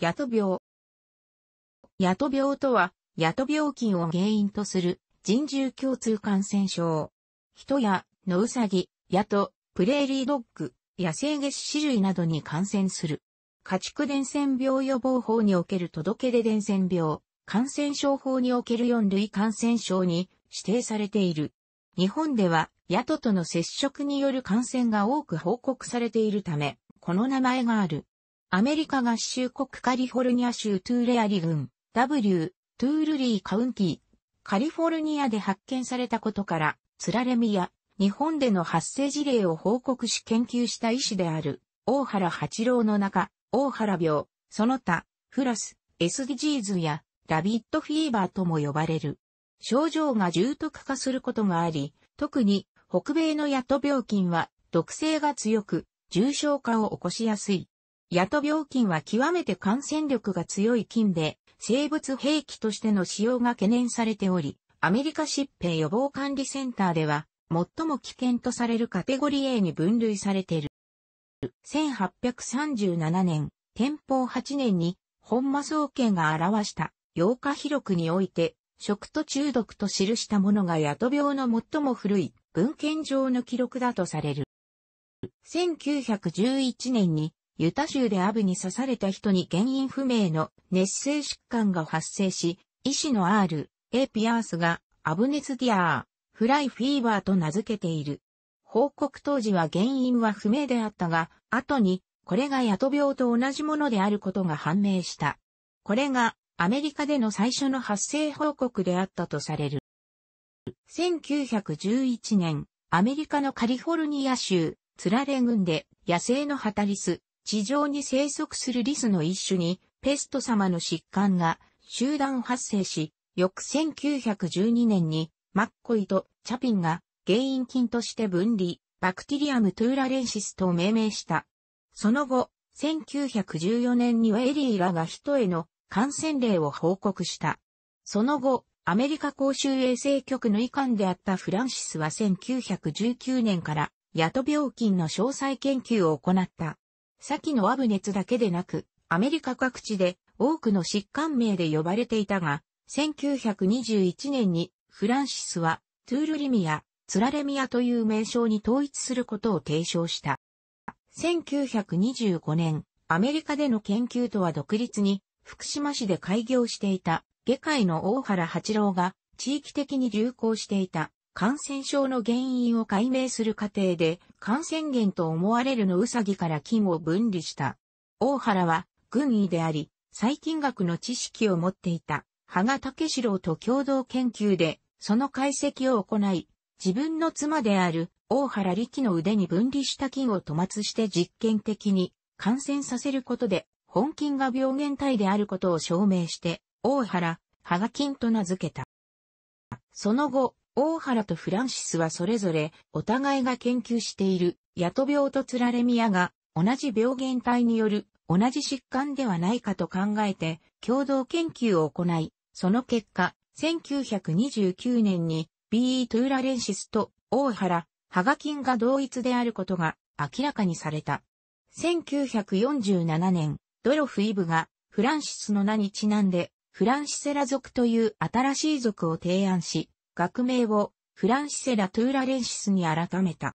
ヤト病。ヤト病とは、ヤト病菌を原因とする人獣共通感染症。人や、ノウサギ、ヤト、プレーリードッグ、野生ゲ下種類などに感染する。家畜伝染病予防法における届け出伝染病、感染症法における4類感染症に指定されている。日本では、ヤトとの接触による感染が多く報告されているため、この名前がある。アメリカ合衆国カリフォルニア州トゥーレアリ郡、W、トゥールリーカウンティ、カリフォルニアで発見されたことから、つられみや、日本での発生事例を報告し研究した医師である、大原八郎の中、大原病、その他、フラス、SDGs や、ラビットフィーバーとも呼ばれる。症状が重篤化することがあり、特に北米のヤト病菌は毒性が強く重症化を起こしやすい。ヤト病菌は極めて感染力が強い菌で、生物兵器としての使用が懸念されており、アメリカ疾病予防管理センターでは、最も危険とされるカテゴリー A に分類されている。1837年、天保8年に、本間総研が表した8日広くにおいて、食と中毒と記したものがヤト病の最も古い文献上の記録だとされる。1911年にユタ州でアブに刺された人に原因不明の熱性疾患が発生し、医師の R、A ピアースがアブネツディアー、フライフィーバーと名付けている。報告当時は原因は不明であったが、後にこれがヤト病と同じものであることが判明した。これがアメリカでの最初の発生報告であったとされる。1911年、アメリカのカリフォルニア州、ツラレ郡で野生のハタリス、地上に生息するリスの一種に、ペスト様の疾患が集団発生し、翌1912年に、マッコイとチャピンが原因菌として分離、バクティリアムトゥーラレンシスと命名した。その後、1914年にはエリーらが人への感染例を報告した。その後、アメリカ公衆衛生局の遺憾であったフランシスは1919年から、ヤト病菌の詳細研究を行った。先のアブネツだけでなく、アメリカ各地で多くの疾患名で呼ばれていたが、1921年にフランシスはトゥールリミア、ツラレミアという名称に統一することを提唱した。1925年、アメリカでの研究とは独立に、福島市で開業していた、下界の大原八郎が、地域的に流行していた、感染症の原因を解明する過程で、感染源と思われるのウサギから菌を分離した。大原は、軍医であり、細菌学の知識を持っていた、羽賀武四郎と共同研究で、その解析を行い、自分の妻である大原力の腕に分離した菌を吐末して実験的に感染させることで、本菌が病原体であることを証明して、大原、羽賀菌と名付けた。その後、大原とフランシスはそれぞれお互いが研究しているヤト病とツラレミアが同じ病原体による同じ疾患ではないかと考えて共同研究を行い、その結果、1929年に BE トゥーラレンシスと大原、ハガキンが同一であることが明らかにされた。1947年、ドロフ・イブがフランシスの名にちなんでフランシセラ族という新しい族を提案し、学名をフランシセ・ラトゥーラレンシスに改めた。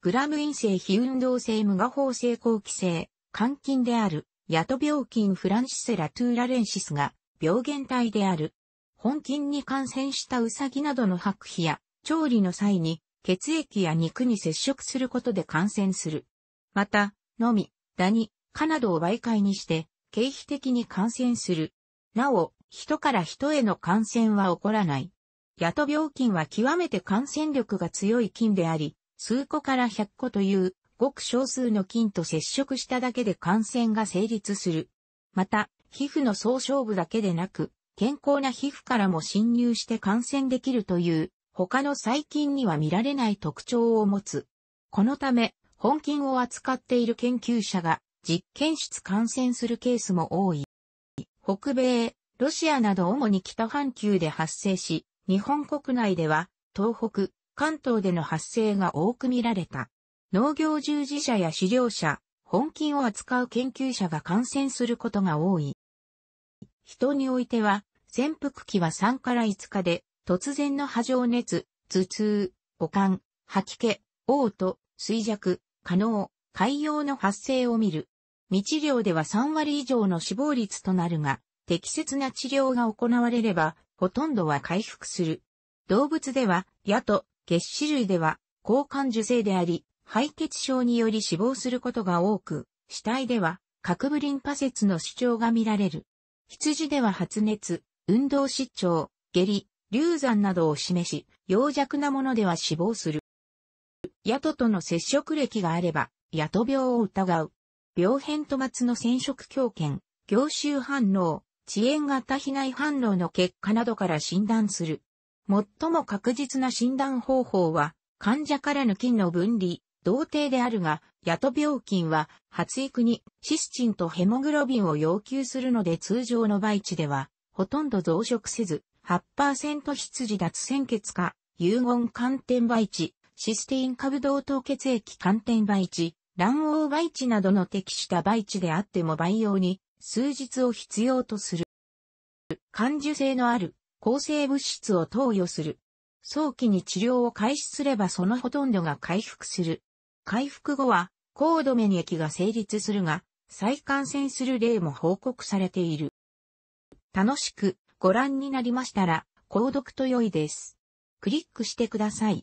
グラム陰性非運動性無我法性後期性、肝菌である、ヤト病菌フランシセ・ラトゥーラレンシスが病原体である。本菌に感染したウサギなどの白皮や調理の際に血液や肉に接触することで感染する。また、のみ、ダニ、蚊などを媒介にして経皮的に感染する。なお、人から人への感染は起こらない。ヤト病菌は極めて感染力が強い菌であり、数個から100個というごく少数の菌と接触しただけで感染が成立する。また、皮膚の総勝負だけでなく、健康な皮膚からも侵入して感染できるという他の細菌には見られない特徴を持つ。このため、本菌を扱っている研究者が実験室感染するケースも多い。北米、ロシアなど主に北半球で発生し、日本国内では、東北、関東での発生が多く見られた。農業従事者や資料者、本菌を扱う研究者が感染することが多い。人においては、潜伏期は3から5日で、突然の波状熱、頭痛、悪感、吐き気、嘔吐、衰弱、可能、海洋の発生を見る。未治療では3割以上の死亡率となるが、適切な治療が行われれば、ほとんどは回復する。動物では、矢と月種類では、交換受精であり、敗血症により死亡することが多く、死体では、核不リンパの主張が見られる。羊では発熱、運動失調、下痢、流産などを示し、弱弱なものでは死亡する。矢トとの接触歴があれば、矢と病を疑う。病変と末の染色狂犬、凝集反応、遅延型被害反応の結果などから診断する。最も確実な診断方法は、患者からの菌の分離、同定であるが、ヤト病菌は発育にシスチンとヘモグロビンを要求するので通常の培地では、ほとんど増殖せず、8%羊脱鮮血化、有言寒天培地、システイン株同等血液寒天培地、卵黄培地などの適した培地であっても培養に数日を必要とする。感受性のある抗生物質を投与する。早期に治療を開始すればそのほとんどが回復する。回復後は高度免疫が成立するが、再感染する例も報告されている。楽しくご覧になりましたら、購読と良いです。クリックしてください。